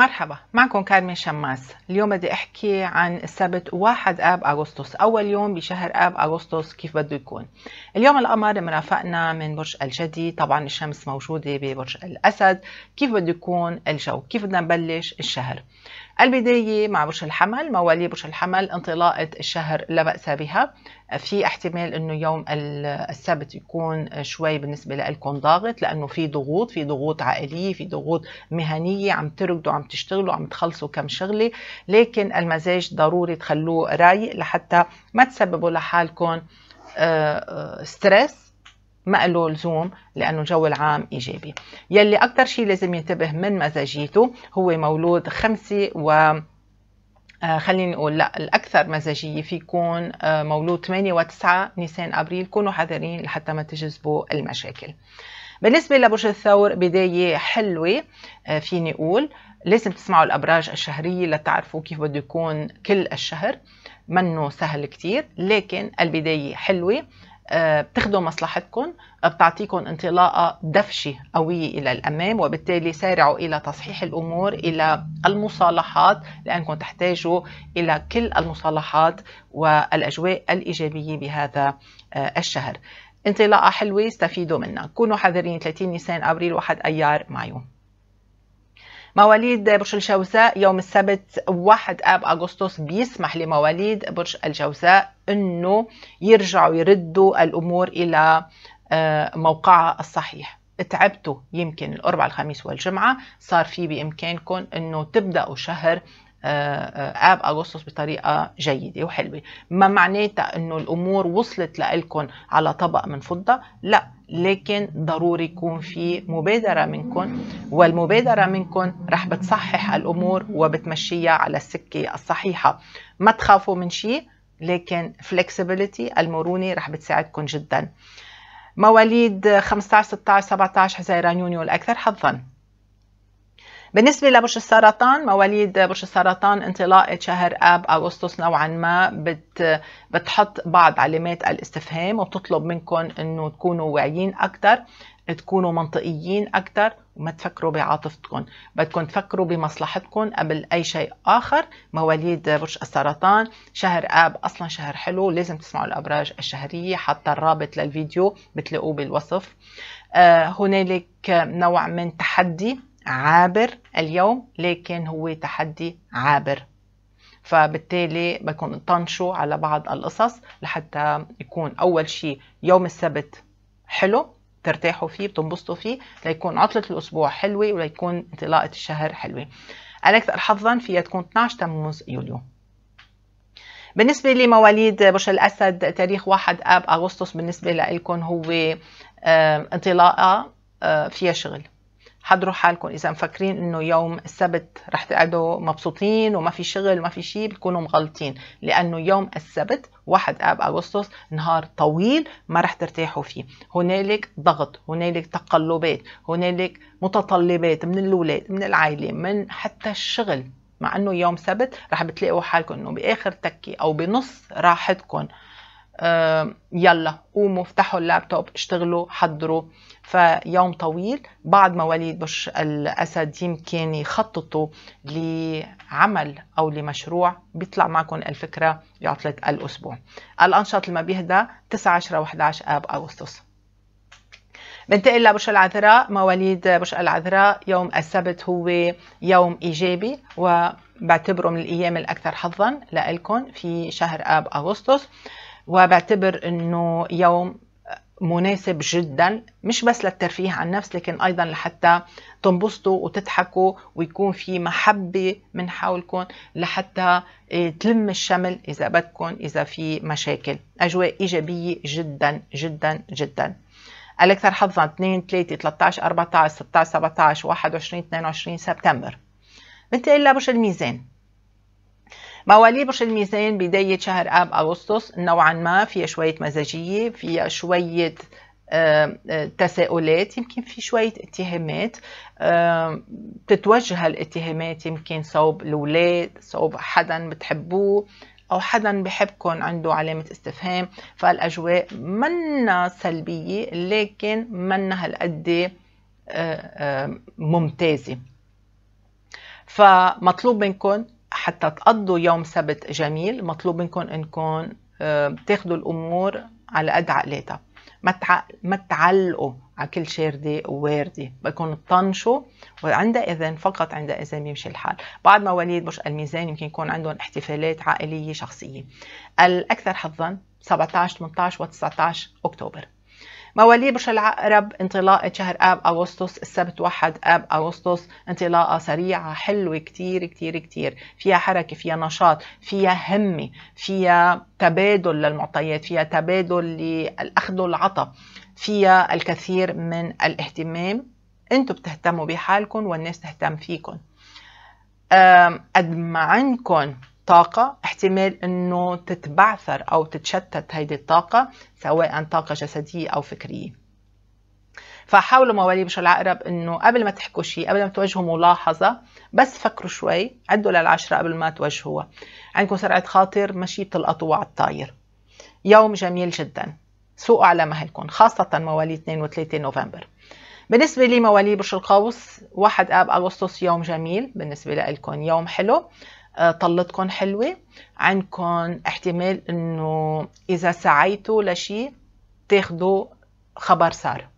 مرحبا معكم كارمن شماس اليوم بدي احكي عن السبت 1 اب اغسطس اول يوم بشهر اب اغسطس كيف بده يكون اليوم القمر مرافقنا من برج الجدي طبعا الشمس موجوده ببرج الاسد كيف بده يكون الجو كيف بدنا نبلش الشهر البدايه مع برج الحمل مواليد برج الحمل انطلاقه الشهر لا باس بها في احتمال انه يوم السبت يكون شوي بالنسبه لكم ضاغط لانه في ضغوط في ضغوط عائليه في ضغوط مهنيه عم تركضوا عم تشتغلوا عم تخلصوا كم شغله لكن المزاج ضروري تخلوه رايق لحتى ما تسببوا لحالكم ستريس آه، آه، ما له لزوم لانه الجو العام ايجابي يلي اكثر شيء لازم ينتبه من مزاجيته هو مولود خمسة و آه، خليني نقول لا الاكثر مزاجيه فيكون آه، مولود 8 و9 نيسان ابريل كونوا حذرين لحتى ما تجذبوا المشاكل بالنسبه لبرج الثور بدايه حلوه آه، فيني اقول لازم تسمعوا الابراج الشهريه لتعرفوا كيف بده يكون كل الشهر منه سهل كتير لكن البدايه حلوه بتخدم مصلحتكم بتعطيكم انطلاقة دفشة قوية إلى الأمام وبالتالي سارعوا إلى تصحيح الأمور إلى المصالحات لأنكم تحتاجوا إلى كل المصالحات والأجواء الإيجابية بهذا آه، الشهر انطلاقة حلوة استفيدوا منها كونوا حذرين 30 نيسان أبريل 1 أيار مايو مواليد برج الجوزاء يوم السبت 1 اب اغسطس بيسمح لمواليد برج الجوزاء انه يرجعوا يردوا الامور الى موقعها الصحيح تعبتوا يمكن الأربع الخميس والجمعة صار في بإمكانكم أنه تبدأوا شهر آه، اب اغسطس بطريقه جيده وحلوه ما معناتها انه الامور وصلت لكم على طبق من فضه لا لكن ضروري يكون في مبادره منكم والمبادره منكم رح بتصحح الامور وبتمشيها على السكه الصحيحه ما تخافوا من شيء لكن flexibility المرونه رح بتساعدكم جدا مواليد 15 16 17 حزيران يونيو الأكثر حظاً بالنسبة لبرج السرطان مواليد برج السرطان انطلاقة شهر آب أغسطس نوعا ما بت بتحط بعض علامات الاستفهام وبتطلب منكم انه تكونوا واعيين أكثر تكونوا منطقيين أكثر وما تفكروا بعاطفتكم بدكم تفكروا بمصلحتكم قبل أي شيء آخر مواليد برج السرطان شهر آب أصلا شهر حلو لازم تسمعوا الأبراج الشهرية حتى الرابط للفيديو بتلاقوه بالوصف آه هنالك نوع من تحدي عابر اليوم لكن هو تحدي عابر فبالتالي بدكم تطنشوا على بعض القصص لحتى يكون أول شيء يوم السبت حلو ترتاحوا فيه بتنبسطوا فيه ليكون عطلة الأسبوع حلوة وليكون انطلاقة الشهر حلوة الأكثر حظا فيها تكون 12 تموز يوليو بالنسبة لمواليد بشر الأسد تاريخ 1 آب أغسطس بالنسبة لكم هو انطلاقة آه، فيها شغل حضروا حالكم اذا مفكرين انه يوم السبت رح تقعدوا مبسوطين وما في شغل وما في شيء بتكونوا مغلطين لانه يوم السبت 1 اب اغسطس نهار طويل ما رح ترتاحوا فيه هنالك ضغط هنالك تقلبات هنالك متطلبات من الاولاد من العائله من حتى الشغل مع انه يوم سبت رح بتلاقوا حالكم انه باخر تكي او بنص راحتكم آه، يلا قوموا افتحوا اللابتوب اشتغلوا حضروا فيوم طويل بعد ما وليد بش الأسد يمكن يخططوا لعمل أو لمشروع بيطلع معكم الفكرة بعطلة الأسبوع الانشط اللي ما بيهدى 9 10 و11 آب أغسطس بنتقل لبرج العذراء مواليد برج العذراء يوم السبت هو يوم إيجابي وبعتبره من الأيام الأكثر حظا لإلكم في شهر آب أغسطس وبعتبر انه يوم مناسب جدا مش بس للترفيه عن النفس لكن ايضا لحتى تنبسطوا وتضحكوا ويكون في محبه من حولكم لحتى آه، تلم الشمل اذا بدكم اذا في مشاكل اجواء ايجابيه جدا جدا جدا الاكثر حظا 2 3 13 14 16 17 21 22 سبتمبر بنتقل لبرج الميزان برج الميزان بداية شهر آب أغسطس نوعا ما فيها شوية مزاجية فيها شوية آه، تساؤلات يمكن في شوية اتهامات تتوجه الاتهامات يمكن صوب الأولاد صوب حدا بتحبوه أو حدا بحبكن عنده علامة استفهام فالأجواء منا سلبية لكن منا هالقد آه، ممتازة فمطلوب منكم حتى تقضوا يوم سبت جميل مطلوب منكم انكم آه، تاخذوا الامور على قد عقلاتها ما ما تعلقوا على كل شاردة وواردة بدكم تطنشوا وعند اذن فقط عند اذن بيمشي الحال بعد مواليد برج الميزان يمكن يكون عندهم احتفالات عائلية شخصية الأكثر حظا 17 18 و 19 أكتوبر مواليد برج العقرب انطلاقة شهر آب أغسطس السبت 1 آب أغسطس انطلاقة سريعة حلوة كتير كتير كتير فيها حركة فيها نشاط فيها همة فيها تبادل للمعطيات فيها تبادل للأخذ والعطاء فيها الكثير من الاهتمام انتم بتهتموا بحالكم والناس تهتم فيكم قد ما عندكم طاقة احتمال انه تتبعثر او تتشتت هيدي الطاقة سواء طاقة جسدية او فكرية فحاولوا مواليد بشر العقرب انه قبل ما تحكوا شيء قبل ما توجهوا ملاحظة بس فكروا شوي عدوا للعشرة قبل ما توجهوها عندكم سرعة خاطر مشي بتلقطوا على الطاير يوم جميل جدا سوقوا على مهلكم خاصة مواليد 2 و3 نوفمبر بالنسبة لي موالي برج القوس 1 آب أغسطس يوم جميل بالنسبة لكم يوم حلو آه، طلتكم حلوة عندكم احتمال انه اذا سعيتوا لشيء تاخدوا خبر صار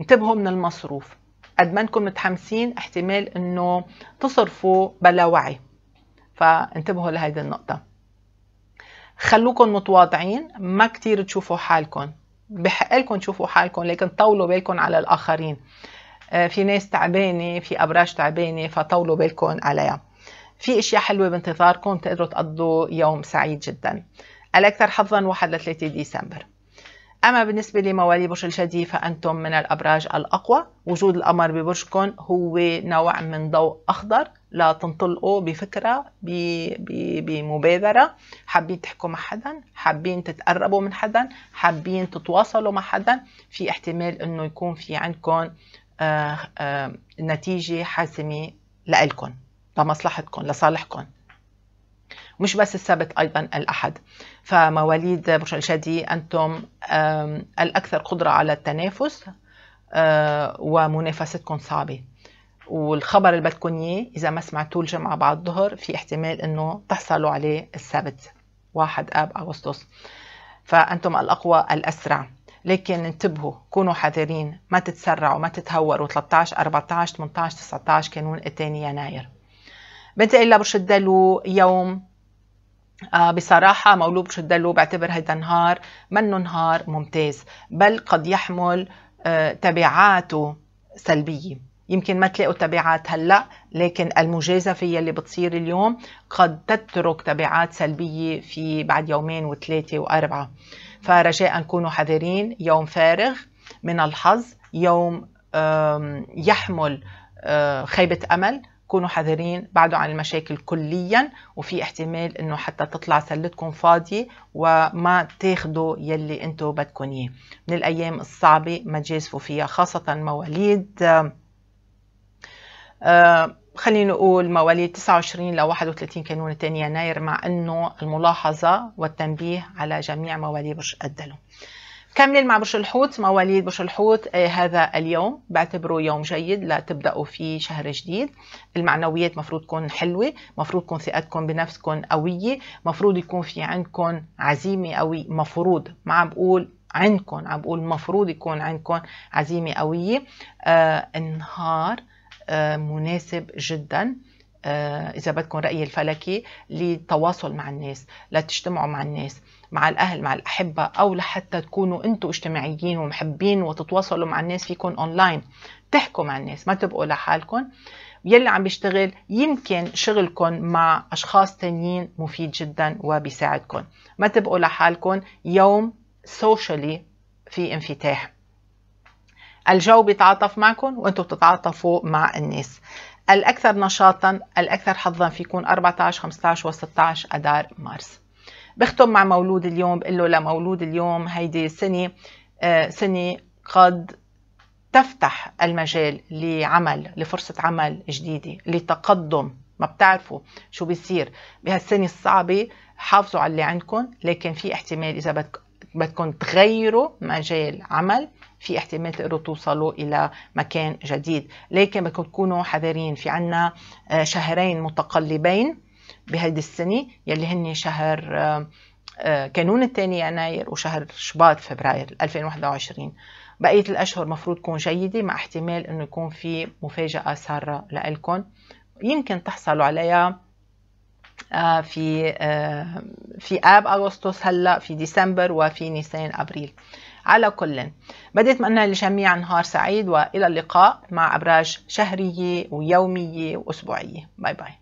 انتبهوا من المصروف قد ما انكم متحمسين احتمال انه تصرفوا بلا وعي فانتبهوا لهيدي النقطة خلوكم متواضعين ما كتير تشوفوا حالكم بحق لكم تشوفوا حالكم لكن طولوا بالكم على الآخرين آه، في ناس تعبانة في أبراج تعبانة فطولوا بالكم عليها في اشياء حلوه بانتظاركم تقدروا تقضوا يوم سعيد جدا الاكثر حظا 1 ل 3 ديسمبر أما بالنسبة لموالي برج الجدي فأنتم من الأبراج الأقوى وجود القمر ببرجكم هو نوع من ضوء أخضر لا تنطلقوا بفكرة بمبادرة حابين تحكوا مع حدا حابين تتقربوا من حدا حابين تتواصلوا مع حدا في احتمال أنه يكون في عندكم آه، آه، نتيجة حاسمة لإلكم لمصلحتكم لصالحكم مش بس السبت ايضا الاحد فمواليد برج الجدي انتم الاكثر قدره على التنافس آه، ومنافستكم صعبه والخبر اللي بدكم اياه اذا ما سمعتوه الجمعه بعد الظهر في احتمال انه تحصلوا عليه السبت 1 اب اغسطس فانتم الاقوى الاسرع لكن انتبهوا كونوا حذرين ما تتسرعوا ما تتهوروا 13 14 18 19 كانون الثاني يناير بنتقل اقول الدلو له يوم آه بصراحة مولود برشد له بعتبر هيدا النهار منه نهار ممتاز بل قد يحمل آه تبعاته سلبية يمكن ما تلاقوا تبعات هلا لكن المجازفه يلي بتصير اليوم قد تترك تبعات سلبيه في بعد يومين وثلاثه واربعه فرجاء كونوا حذرين يوم فارغ من الحظ يوم يحمل آه، خيبه امل كونوا حذرين بعدوا عن المشاكل كليا وفي احتمال انه حتى تطلع سلتكم فاضيه وما تاخدوا يلي انتم بدكم اياه من الايام الصعبه ما تجازفوا فيها خاصه مواليد آه، خلينا نقول مواليد 29 ل 31 كانون 2 يناير مع انه الملاحظه والتنبيه على جميع مواليد برج الدلو كملين مع برج الحوت مواليد برج الحوت آه، هذا اليوم بعتبره يوم جيد لتبداوا فيه شهر جديد المعنويات مفروض تكون حلوه مفروض تكون ثقتكم بنفسكم قويه مفروض يكون في عندكم عزيمه قويه مفروض ما عم بقول عندكم عم بقول مفروض يكون عندكم عزيمه قويه آه النهار آه مناسب جدا آه، اذا بدكم رايي الفلكي للتواصل مع الناس لتجتمعوا مع الناس مع الاهل مع الاحبه او لحتى تكونوا انتم اجتماعيين ومحبين وتتواصلوا مع الناس فيكم اونلاين تحكوا مع الناس ما تبقوا لحالكم يلي عم بيشتغل يمكن شغلكم مع اشخاص تانيين مفيد جدا وبيساعدكم ما تبقوا لحالكم يوم سوشيالي في انفتاح الجو بيتعاطف معكم وانتم بتتعاطفوا مع الناس الأكثر نشاطا الأكثر حظا فيكون 14 15 و16 أدار مارس بختم مع مولود اليوم بقول له لمولود اليوم هيدي سنة آه، سنة قد تفتح المجال لعمل لفرصة عمل جديدة لتقدم ما بتعرفوا شو بيصير بهالسنة الصعبة حافظوا على اللي عندكم لكن في احتمال إذا بدكم تغيروا مجال عمل في احتمال تقدروا توصلوا الى مكان جديد لكن بدكم تكونوا حذرين في عنا آه، شهرين متقلبين بهيدي السنه يلي هن شهر آه، آه، كانون الثاني يناير وشهر شباط فبراير 2021 بقية الأشهر مفروض تكون جيدة مع احتمال أنه يكون في مفاجأة سارة لكم يمكن تحصلوا عليها في في اب اغسطس هلا في ديسمبر وفي نيسان ابريل على كل بدي أتمنى للجميع نهار سعيد وإلى اللقاء مع أبراج شهرية ويومية وأسبوعية باي باي